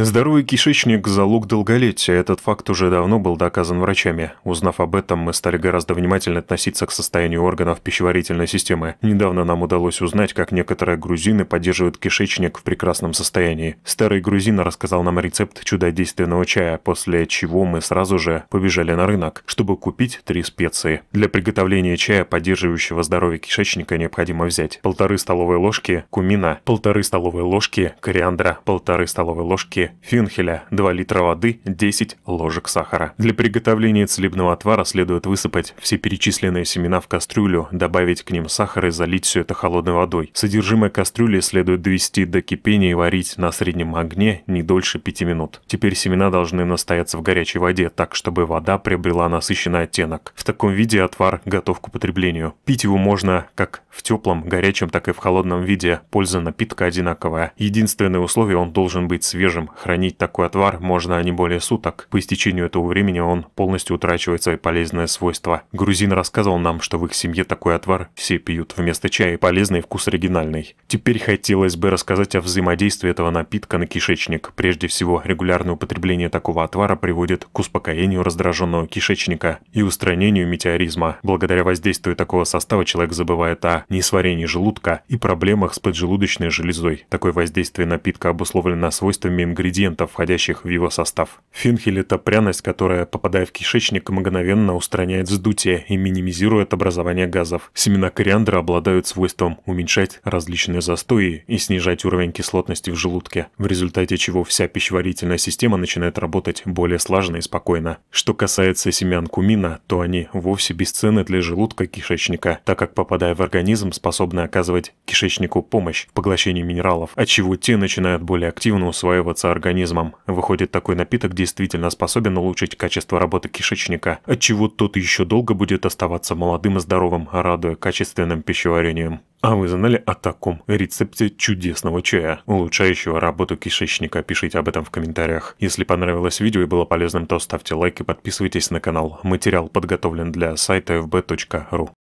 Здоровый кишечник – залог долголетия, этот факт уже давно был доказан врачами. Узнав об этом, мы стали гораздо внимательно относиться к состоянию органов пищеварительной системы. Недавно нам удалось узнать, как некоторые грузины поддерживают кишечник в прекрасном состоянии. Старый грузин рассказал нам рецепт чудодейственного чая, после чего мы сразу же побежали на рынок, чтобы купить три специи. Для приготовления чая, поддерживающего здоровье кишечника, необходимо взять полторы столовые ложки кумина, полторы столовые ложки кориандра, полторы столовые ложки финхеля фенхеля, 2 литра воды, 10 ложек сахара. Для приготовления целебного отвара следует высыпать все перечисленные семена в кастрюлю, добавить к ним сахар и залить все это холодной водой. Содержимое кастрюли следует довести до кипения и варить на среднем огне не дольше 5 минут. Теперь семена должны настояться в горячей воде, так чтобы вода приобрела насыщенный оттенок. В таком виде отвар готов к употреблению. Пить его можно как в теплом, горячем, так и в холодном виде. Польза напитка одинаковая. Единственное условие – он должен быть свежим, Хранить такой отвар можно не более суток. По истечению этого времени он полностью утрачивает свои полезные свойства. Грузин рассказывал нам, что в их семье такой отвар все пьют вместо чая, полезный вкус оригинальный. Теперь хотелось бы рассказать о взаимодействии этого напитка на кишечник. Прежде всего, регулярное употребление такого отвара приводит к успокоению раздраженного кишечника и устранению метеоризма. Благодаря воздействию такого состава человек забывает о несварении желудка и проблемах с поджелудочной железой. Такое воздействие напитка обусловлено свойствами ингредиентов ингредиентов, входящих в его состав. Финхель – это пряность, которая, попадая в кишечник, мгновенно устраняет вздутие и минимизирует образование газов. Семена кориандра обладают свойством уменьшать различные застои и снижать уровень кислотности в желудке, в результате чего вся пищеварительная система начинает работать более слаженно и спокойно. Что касается семян кумина, то они вовсе бесценны для желудка кишечника, так как, попадая в организм, способны оказывать кишечнику помощь в поглощении минералов, от чего те начинают более активно усваиваться организмом. Выходит, такой напиток действительно способен улучшить качество работы кишечника, отчего тот еще долго будет оставаться молодым и здоровым, радуя качественным пищеварением. А вы знали о таком рецепте чудесного чая, улучшающего работу кишечника? Пишите об этом в комментариях. Если понравилось видео и было полезным, то ставьте лайк и подписывайтесь на канал. Материал подготовлен для сайта fb.ru.